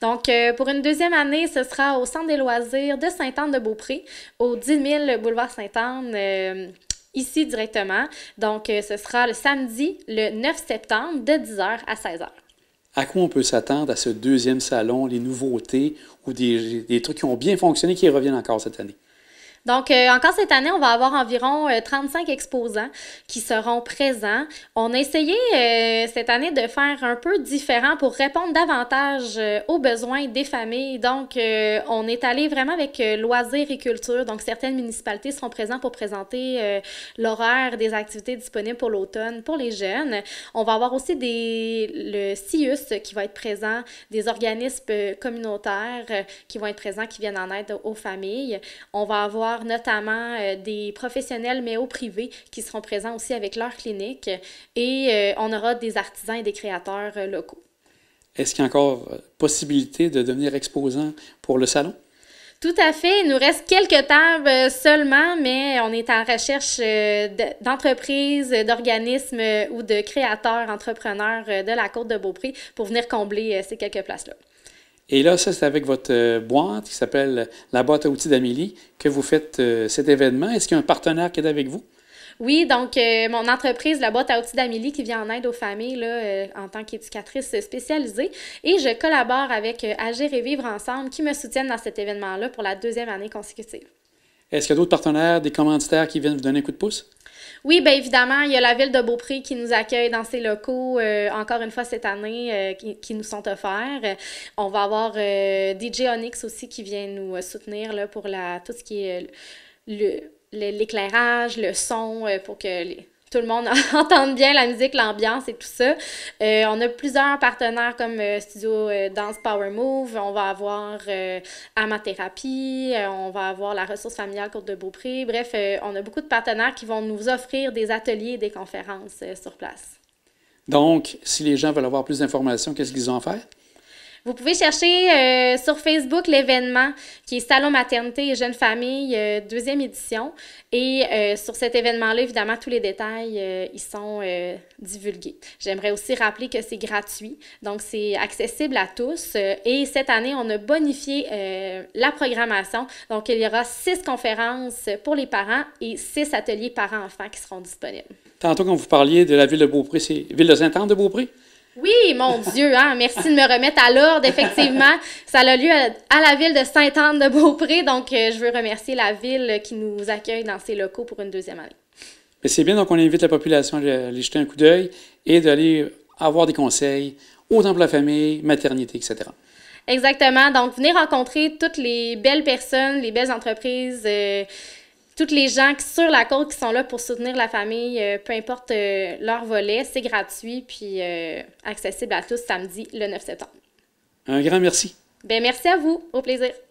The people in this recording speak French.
Donc, euh, pour une deuxième année, ce sera au Centre des loisirs de Sainte-Anne-de-Beaupré, au 10 000 boulevard Sainte-Anne. Euh, ici directement. Donc, euh, ce sera le samedi, le 9 septembre, de 10h à 16h. À quoi on peut s'attendre à ce deuxième salon, les nouveautés ou des, des trucs qui ont bien fonctionné qui reviennent encore cette année? Donc, euh, encore cette année, on va avoir environ 35 euh, exposants qui seront présents. On a essayé euh, cette année de faire un peu différent pour répondre davantage aux besoins des familles. Donc, on est allé vraiment avec loisirs et culture. Donc, certaines municipalités seront présentes pour présenter l'horaire des activités disponibles pour l'automne pour les jeunes. On va avoir aussi des, le CIUS qui va être présent, des organismes communautaires qui vont être présents, qui viennent en aide aux familles. On va avoir notamment euh, des professionnels mais au privé qui seront présents aussi avec leur clinique et euh, on aura des artisans et des créateurs euh, locaux. Est-ce qu'il y a encore possibilité de devenir exposant pour le salon? Tout à fait. Il nous reste quelques tables seulement, mais on est en recherche d'entreprises, d'organismes ou de créateurs, entrepreneurs de la Côte de Beaupré pour venir combler ces quelques places-là. Et là, ça, c'est avec votre euh, boîte qui s'appelle la boîte à outils d'Amélie que vous faites euh, cet événement. Est-ce qu'il y a un partenaire qui est avec vous? Oui, donc euh, mon entreprise, la boîte à outils d'Amélie, qui vient en aide aux familles là, en tant qu'éducatrice spécialisée. Et je collabore avec Agir et Vivre Ensemble qui me soutiennent dans cet événement-là pour la deuxième année consécutive. Est-ce qu'il y a d'autres partenaires, des commanditaires qui viennent vous donner un coup de pouce? Oui, bien évidemment, il y a la ville de Beaupré qui nous accueille dans ses locaux euh, encore une fois cette année euh, qui, nous sont offerts. On va avoir euh, DJ Onyx aussi qui vient nous soutenir là, pour la, tout ce qui est l'éclairage, le, le son pour que les, tout le monde entende bien la musique, l'ambiance et tout ça. Euh, on a plusieurs partenaires comme euh, Studio euh, Dance Power Move, on va avoir Amathérapie, on va avoir la ressource familiale Côte de Beaupré. Bref, on a beaucoup de partenaires qui vont nous offrir des ateliers des conférences sur place. Donc, si les gens veulent avoir plus d'informations, qu'est-ce qu'ils ont à faire? Vous pouvez chercher euh, sur Facebook l'événement qui est Salon Maternité et Jeunes famille euh, deuxième édition. Et euh, sur cet événement-là, évidemment, tous les détails, ils sont divulgués. J'aimerais aussi rappeler que c'est gratuit, donc c'est accessible à tous. et cette année, on a bonifié la programmation. Donc, il y aura six conférences pour les parents et six ateliers parents-enfants qui seront disponibles. Tantôt, quand vous parliez de la ville de Beaupré, c'est Ville de Saint-Anne de Beaupré? Oui, mon Dieu, hein, merci de me remettre à l'ordre. Effectivement, ça a lieu à la ville de Sainte-Anne-de-Beaupré. Donc, euh, je veux remercier la ville qui nous accueille dans ses locaux pour une deuxième année. Mais c'est bien, donc on invite la population à aller jeter un coup d'œil et d'aller avoir des conseils, autant pour la famille, maternité, etc. Exactement. Donc, venez rencontrer toutes les belles personnes, les belles entreprises. Euh, toutes les gens qui, sur la côte qui sont là pour soutenir la famille, euh, peu importe euh, leur volet, c'est gratuit puis euh, accessible à tous samedi le 9 septembre. Un grand merci. Ben merci à vous, au plaisir.